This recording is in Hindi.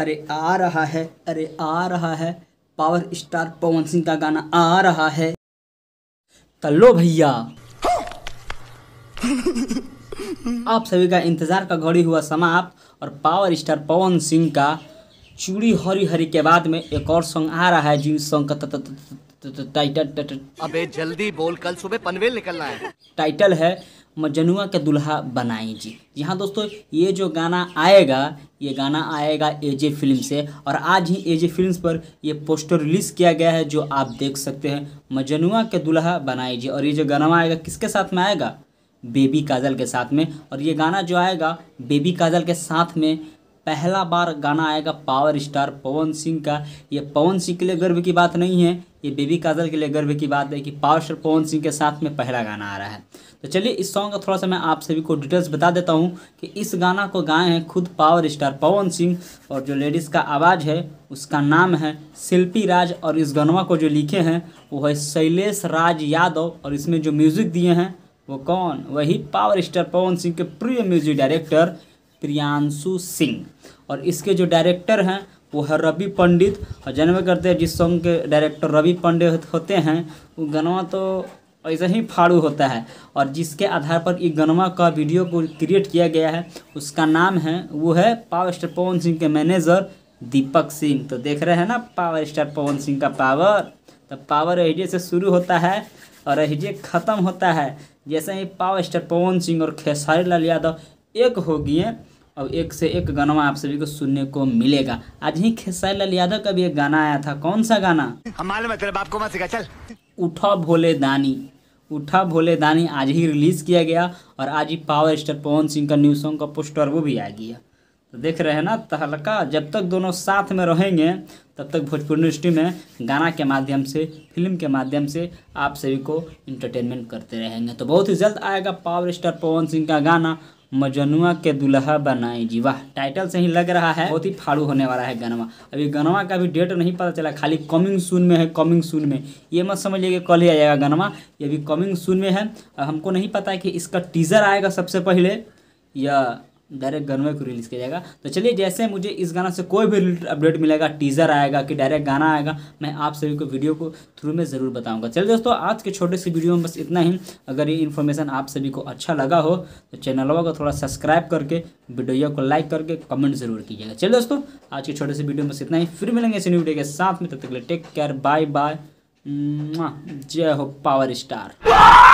अरे आ रहा है अरे आ रहा है पावर स्टार पवन सिंह का गाना आ रहा है तल्लो भैया आप सभी का इंतज़ार का घड़ी हुआ समाप्त और पावर स्टार पवन सिंह का चूड़ी हरी हरी के बाद में एक और सॉन्ग आ रहा है जिस सॉन्ग का टाइटल अबे जल्दी बोल कल सुबह पनवेल निकलना है टाइटल है मजनुआ के दुल्हा बनाई जी यहाँ दोस्तों ये जो गाना आएगा ये गाना आएगा एजे फिल्म से और आज ही एजे फिल्म्स पर ये पोस्टर रिलीज़ किया गया है जो आप देख सकते हैं मजनुआ के दुल्हा बनाई जी और ये जो गाना आएगा किसके साथ में आएगा बेबी काजल के साथ में और ये गाना जो आएगा बेबी काजल के साथ में पहला बार गाना आएगा पावर स्टार पवन सिंह का ये पवन सिंह के लिए गर्व की बात नहीं है ये बेबी काजल के लिए गर्व की बात है कि स्टार पवन सिंह के साथ में पहला गाना आ रहा है तो चलिए इस सॉन्ग का थोड़ा सा मैं आप सभी को डिटेल्स बता देता हूँ कि इस गाना को गाए हैं खुद पावर स्टार पवन सिंह और जो लेडीज़ का आवाज़ है उसका नाम है शिल्पी राज और इस गनवा को जो लिखे हैं वो है शैलेश राज यादव और इसमें जो म्यूज़िक दिए हैं वो कौन वही पावर स्टार पवन सिंह के प्रिय म्यूज़िक डायरेक्टर प्रियांशु सिंह और इसके जो डायरेक्टर हैं वो है रवि पंडित और जानवे करते हैं जिस सॉन्ग के डायरेक्टर रवि पंडित होते हैं वो गनवा तो ऐसे ही फाड़ू होता है और जिसके आधार पर ये गनवा का वीडियो को क्रिएट किया गया है उसका नाम है वो है पावर स्टार पवन सिंह के मैनेजर दीपक सिंह तो देख रहे हैं ना पावर स्टार पवन सिंह का पावर तो पावर एहिजे से शुरू होता है और एहिजे ख़त्म होता है जैसे ही पावर स्टार पवन सिंह और खेसारी लाल यादव एक हो गए और एक से एक गाना आप सभी को सुनने को मिलेगा आज ही खेसारी लाल यादव का भी एक गाना आया था कौन सा गाना तेरे बाप को मत सिखा चल उठा भोले दानी उठा भोले दानी आज ही रिलीज़ किया गया और आज ही पावर स्टार पवन सिंह का न्यू सॉन्ग का पोस्टर वो भी आ गया तो देख रहे हैं ना तहलका जब तक दोनों साथ में रहेंगे तब तक भोजपुर इंडस्ट्री में गाना के माध्यम से फिल्म के माध्यम से आप सभी को इंटरटेनमेंट करते रहेंगे तो बहुत ही जल्द आएगा पावर स्टार पवन सिंह का गाना मजनुआ के दुल्हा बनाई जी वाह टाइटल से ही लग रहा है बहुत ही फाड़ू होने वाला है गनवा अभी गनवा का भी डेट नहीं पता चला खाली कमिंग सून में है कमिंग सून में ये मत समझिए कि कल ही आ जाएगा गनवा ये भी कमिंग सून में है हमको नहीं पता है कि इसका टीज़र आएगा सबसे पहले या डायरेक्ट गन को रिलीज़ किया जाएगा तो चलिए जैसे मुझे इस गाना से कोई भी रिलेटेड अपडेट मिलेगा टीज़र आएगा कि डायरेक्ट गाना आएगा मैं आप सभी को वीडियो को थ्रू में ज़रूर बताऊँगा चलिए दोस्तों आज के छोटे से वीडियो में बस इतना ही अगर ये इन्फॉर्मेशन आप सभी को अच्छा लगा हो तो चैनलों को थोड़ा सब्सक्राइब करके वीडियो को लाइक करके कमेंट ज़रूर कीजिएगा चलिए दोस्तों आज के छोटे से वीडियो में बस इतना ही फिर मिलेंगे इसी वीडियो के साथ में तब तक टेक केयर बाय बाय जय हो पावर स्टार